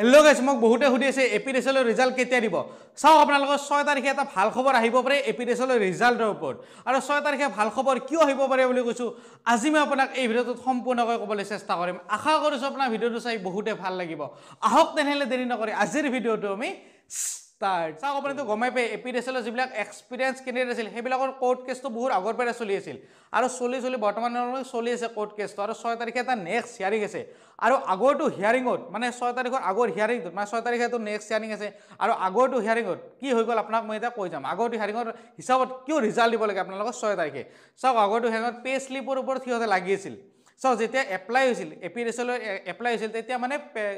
hello' guys মোক বহুতে সুধি আছে এ পি ডি এছলৰ ৰিজাল্ট কেতিয়া দিব চাওক আপোনালোকৰ ছয় তাৰিখে এটা ভাল খবৰ আহিব পাৰে এ পি ডি এছলৰ ৰিজাল্টৰ ওপৰত আৰু ছয় তাৰিখে ভাল খবৰ কিয় আহিব পাৰে বুলি কৈছোঁ আজি মই আপোনাক এই ভিডিঅ'টোত সম্পূৰ্ণকৈ ক'বলৈ চেষ্টা কৰিম আশা কৰিছোঁ আপোনাৰ ভিডিঅ'টো চাই বহুতে ভাল লাগিব আহক তেনেহ'লে দেৰি নকৰি আজিৰ ভিডিঅ'টো আমি ষ্টাৰ্ট চাওক আপুনি গমেই পায় এ পি এলৰ যিবিলাক এক্সপিৰিয়েঞ্চ কেণ্ডিডেট আছিল সেইবিলাকৰ ক'ৰ্ট কেছটো বহুত আগৰ পৰাই চলি আছিল আৰু চলি চলি বৰ্তমানলৈ চলি আছে কৰ্ট কেছটো আৰু ছয় তাৰিখে এটা নেক্সট হিয়াৰিং আছে আৰু আগৰটো হিয়াৰিঙত মানে ছয় তাৰিখৰ আগৰ হিয়াৰিংটোত মানে ছয় তাৰিখে এইটো নেক্সট হিয়াৰিং আছে আৰু আগৰটো হিয়াৰিঙত কি হৈ গ'ল আপোনাক মই এতিয়া কৈ যাম আগৰটো হিয়াৰিঙৰ হিচাপত কিয় ৰিজাল্ট দিব লাগে আপোনালোকৰ ছয় তাৰিখে চাওক আগৰটো হিয়াৰিঙত পে শ্লিপৰ ওপৰত সিহঁতে লাগি আছিল চাওক যেতিয়া এপ্লাই হৈছিল এ পি ডি এছলৈ এপ্লাই হৈছিল তেতিয়া মানে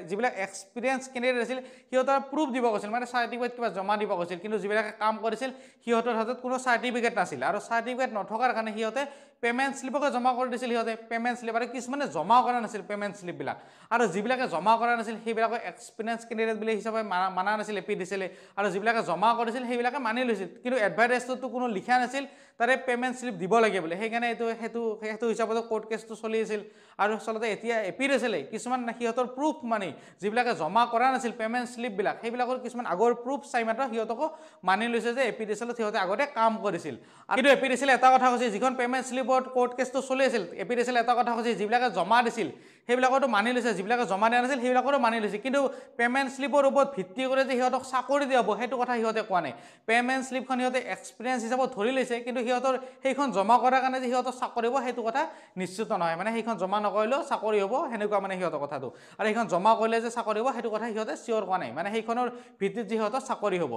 যিবিলাক এক্সপিৰিয়েঞ্চ কেণ্ডিডেট আছিল সিহঁতৰ প্ৰুফ দিব কৈছিল মানে চাৰ্টিফিকেট কিবা জমা দিব কৈছিল কিন্তু যিবিলাকে কাম কৰিছিল সিহঁতৰ হাতত কোনো চাৰ্টিফিকেট নাছিল আৰু চাৰ্টিফিকেট নথকাৰ কাৰণে সিহঁতে পে'মেণ্ট শ্লিপকে জমা কৰি দিছিল সিহঁতে পে'মেণ্ট শ্লিপ আৰু কিছুমানে জমা কৰা নাছিল পে'মেণ্ট শ্লিপবিলাক আৰু যিবিলাকে জমা কৰা নাছিল সেইবিলাকক এক্সপিৰিয়েঞ্চ কেণ্ডিডেট বুলি হিচাপে মানা মানা নাছিল এ পি ডি এছলৈ আৰু যিবিলাকে জমা কৰিছিল সেইবিলাকে মানি লৈছিল কিন্তু এডভাৰটাইজটোতো কোনো লিখা নাছিল তাৰে পে'মেণ্ট শ্লিপ দিব লাগে বোলে সেইকাৰণে এইটো সেইটো সেইটো হিচাপতো কোৰ্ট কেছটো চলি আছিল আছিল আৰু আচলতে এতিয়া এপিৰ আছিলে কিছুমান সিহঁতৰ প্ৰুফ মানি যিবিলাকে জমা কৰা নাছিল পে'মেণ্ট শ্লিপবিলাক সেইবিলাকৰ কিছুমান আগৰ প্ৰুফ চাই মাত্ৰ সিহঁতকো মানি লৈছে যে এপিডিচিয়েলত সিহঁতে আগতে কাম কৰিছিল আৰু কিন্তু এপিডিচিয়েলে এটা কথা কৈছে যিখন পে'মেণ্ট শ্লিপত কৰ্ট কেছটো চলি আছিল এপিডিচিয়েলে এটা কথা কৈছে যিবিলাকে জমা দিছিল সেইবিলাকতো মানি লৈছে যিবিলাকে জমা দিয়া নাছিল সেইবিলাকৰো মানি লৈছে কিন্তু পে'মেণ্ট শ্লিপৰ ওপৰত ভিত্তি কৰি যে সিহঁতক চাকৰি দিয়াব সেইটো কথা সিহঁতে কোৱা নাই পে'মেণ্ট শ্লিপখন সিহঁতে এক্সপিৰিয়েঞ্চ হিচাপত ধৰি লৈছে কিন্তু সিহঁতৰ সেইখন জমা কৰাৰ কাৰণে যে সিহঁতক চাকৰি হ'ব সেইটো কথা নিশ্চিত নহয় মানে সেই সেইখন জমা নকৰিলেও চাকৰি হ'ব সেনেকুৱা মানে সিহঁতৰ কথাটো আৰু সেইখন জমা কৰিলে যে চাকৰি হ'ব সেইটো কথা সিহঁতে চিয়'ৰ কৰা নাই মানে সেইখনৰ ভিত্তিত যে সিহঁতৰ চাকৰি হ'ব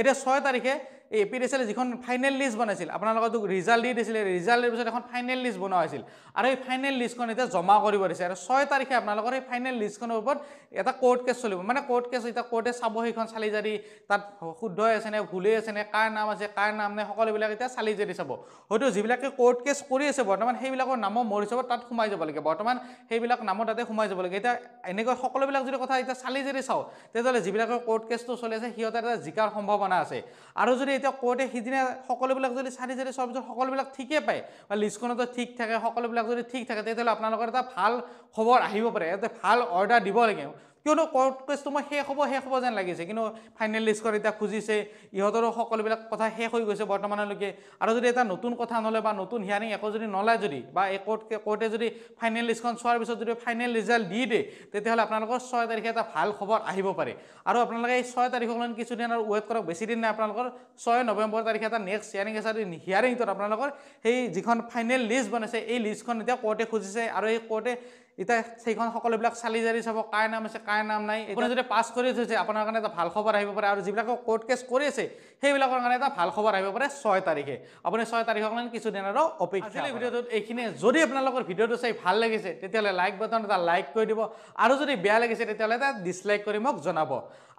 এতিয়া ছয় তাৰিখে এই এ পি ডি এছ এলে যিখন ফাইনেল লিষ্ট বনাইছিল আপোনালোকৰ ৰিজাল্ট দি দিছিলে ৰিজাল্ট দিয়াৰ পিছত এখন ফাইনেল লিষ্ট বনোৱা হৈছিল আৰু এই ফাইনেল লিষ্টখন এতিয়া জমা কৰিব দিছে আৰু ছয় তাৰিখে আপোনালোকৰ এই ফাইনেল লিষ্টখনৰ ওপৰত এটা কোৰ্ট কেছ চলিব মানে ক'ৰ্ট কেছ এতিয়া ক'ৰ্টে চাব সেইখন চালি জাৰি তাত শুদ্ধই আছেনে ভুলেই আছেনে কাৰ নাম আছে কাৰ নাম নাই সকলোবিলাক এতিয়া চালি জাৰি চাব হয়তো যিবিলাকে ক'ৰ্ট কেছ কৰি আছে বৰ্তমান সেইবিলাকৰ নামো মৰি চাব তাত সোমাই যাব লাগে বৰ্তমান সেইবিলাক নামৰ তাতে সোমাই যাব লাগে এতিয়া এনেকৈ সকলোবিলাক যদি কথা এতিয়া চালি জাৰি চাওঁ তেতিয়াহ'লে যিবিলাকৰ কোৰ্ট কেছটো চলি আছে সিহঁতে এটা জিকাৰ সম্ভাৱনা আছে আৰু যদি এতিয়া কোৰ্টে সিদিনা সকলোবিলাক যদি চালি জাৰি চোৱাৰ পিছত সকলোবিলাক ঠিকে পায় বা লিষ্টখনতো ঠিক থাকে সকলোবিলাক যদি ঠিক থাকে তেতিয়াহ'লে আপোনালোকৰ এটা ভাল খবৰ আহিব পাৰে এটা ভাল অৰ্ডাৰ দিব লাগে কিয়নো কৰ্ট কেছটো মই শেষ হ'ব শেষ হ'ব যেন লাগিছে কিন্তু ফাইনেল লিষ্টখন এতিয়া খুজিছে ইহঁতৰো সকলোবিলাক কথা শেষ হৈ গৈছে বৰ্তমানলৈকে আৰু যদি এটা নতুন কথা নলয় বা নতুন হিয়াৰিং একো যদি নলয় যদি বা এই কৰ্ট কৰ্টে যদি ফাইনেল লিষ্টখন চোৱাৰ পিছত যদি ফাইনেল ৰিজাল্ট দি দিয়ে তেতিয়াহ'লে আপোনালোকৰ ছয় তাৰিখে এটা ভাল খবৰ আহিব পাৰে আৰু আপোনালোকে এই ছয় তাৰিখক লৈ কিছুদিন আৰু ৱেইট কৰক বেছিদিন নাই আপোনালোকৰ ছয় নৱেম্বৰ তাৰিখে এটা নেক্সট হিয়াৰিং আছে আৰু হিয়াৰিংটোত আপোনালোকৰ সেই যিখন ফাইনেল লিষ্ট বনাইছে এই লিষ্টখন এতিয়া কৰ্টে খুজিছে আৰু এই কৰ্টে এতিয়া সেইখন সকলোবিলাক চালি জাৰি চাব কাৰ নাম আছে কাৰ নাম নাই আপুনি যদি পাছ কৰি থৈছে আপোনাৰ কাৰণে এটা ভাল খবৰ আহিব পাৰে আৰু যিবিলাকে ক'ৰ্ট কেছ কৰি আছে সেইবিলাকৰ কাৰণে এটা ভাল খবৰ আহিব পাৰে ছয় তাৰিখে আপুনি ছয় তাৰিখৰ কাৰণে কিছুদিন আৰু অপেক্ষা ভিডিঅ'টোত এইখিনি যদি আপোনালোকৰ ভিডিঅ'টো চাই ভাল লাগিছে তেতিয়াহ'লে লাইক বাটন এটা লাইক কৰি দিব আৰু যদি বেয়া লাগিছে তেতিয়াহ'লে এটা ডিছলাইক কৰি মোক জনাব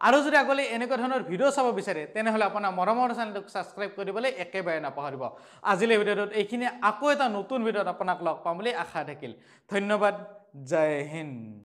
আৰু যদি আগলৈ এনেকুৱা ধৰণৰ ভিডিঅ' চাব বিচাৰে তেনেহ'লে আপোনাৰ মৰমৰ চেনেলটোক ছাবস্ক্ৰাইব কৰিবলৈ একেবাৰে নাপাহৰিব আজিলৈ ভিডিঅ'টোত এইখিনি আকৌ এটা নতুন ভিডিঅ'ত আপোনাক লগ পাম বুলি আশা থাকিল ধন্যবাদ जय हिंद